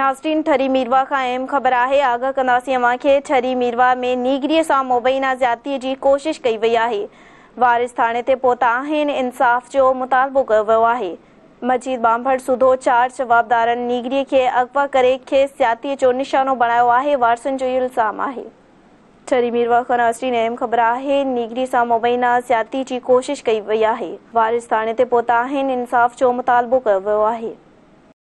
नाज़रीन ठरी मीरवा खां अहम ख़बरु आहे आगाह कंदासीं में नीगरी मुबैना ज्यातीअ जी कोशिश कई वई आहे वारिस थाणे ते इंसाफ़ जो मुतालबो कयो वियो आहे मज़ीद बांभड़ सुधो चार जवाबदारनि नीगरी अगवा करे खेसि जातीअ जो निशानो बणायो आहे वारसनि जो इल्ज़ाम आहे नीगरी सां मुबैना ज़्यातीअ जी कोशिश कई वई आहे वारिस थाणे ते इंसाफ़ जो मुतालबो कयो वियो आहे